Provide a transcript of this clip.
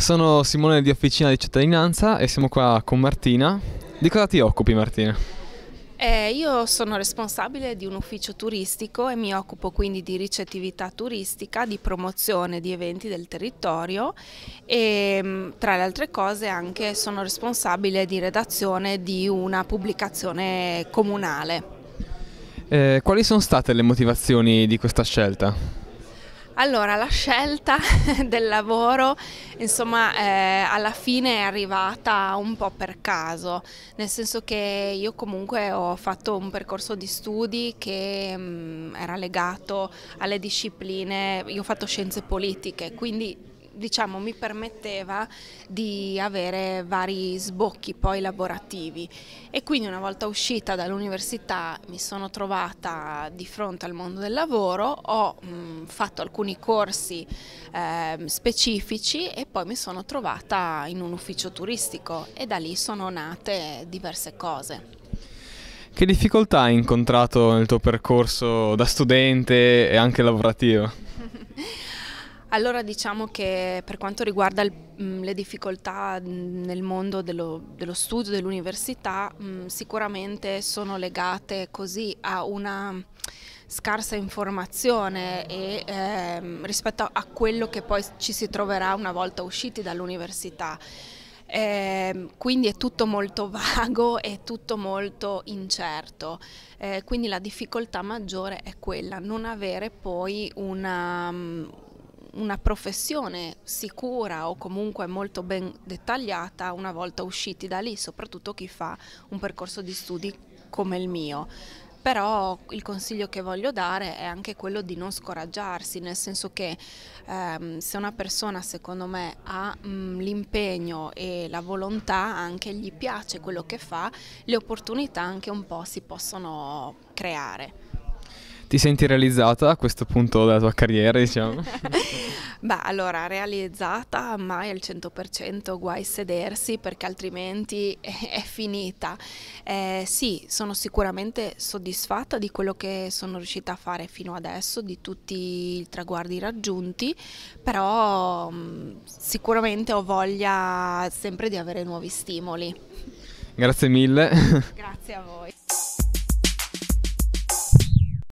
Sono Simone di Officina di Cittadinanza e siamo qua con Martina. Di cosa ti occupi Martina? Eh, io sono responsabile di un ufficio turistico e mi occupo quindi di ricettività turistica, di promozione di eventi del territorio e mm, tra le altre cose anche sono responsabile di redazione di una pubblicazione comunale. Eh, quali sono state le motivazioni di questa scelta? Allora, la scelta del lavoro, insomma, eh, alla fine è arrivata un po' per caso, nel senso che io comunque ho fatto un percorso di studi che mh, mm, era legato alle discipline, io ho fatto scienze politiche, quindi diciamo, mi permetteva di avere vari sbocchi poi lavorativi e quindi una volta uscita dall'università mi sono trovata di fronte al mondo del lavoro, ho mh, mm, fatto alcuni corsi eh, specifici e poi mi sono trovata in un ufficio turistico e da lì sono nate diverse cose. Che difficoltà hai incontrato nel tuo percorso da studente e anche lavorativo? Allora diciamo che per quanto riguarda il, mh, mm, le difficoltà mm, nel mondo dello, dello studio, dell'università, mm, sicuramente sono legate così a una scarsa informazione e, ehm, rispetto a quello che poi ci si troverà una volta usciti dall'università. Eh, quindi è tutto molto vago è tutto molto incerto, eh, quindi la difficoltà maggiore è quella, non avere poi una, una professione sicura o comunque molto ben dettagliata una volta usciti da lì, soprattutto chi fa un percorso di studi come il mio però il consiglio che voglio dare è anche quello di non scoraggiarsi, nel senso che ehm, se una persona secondo me ha mm, l'impegno e la volontà, anche gli piace quello che fa, le opportunità anche un po' si possono creare. Ti senti realizzata a questo punto della tua carriera, diciamo? Beh, allora, realizzata mai al 100%, guai sedersi perché altrimenti è finita. Eh, sì, sono sicuramente soddisfatta di quello che sono riuscita a fare fino adesso, di tutti i traguardi raggiunti, però mh, mm, sicuramente ho voglia sempre di avere nuovi stimoli. Grazie mille.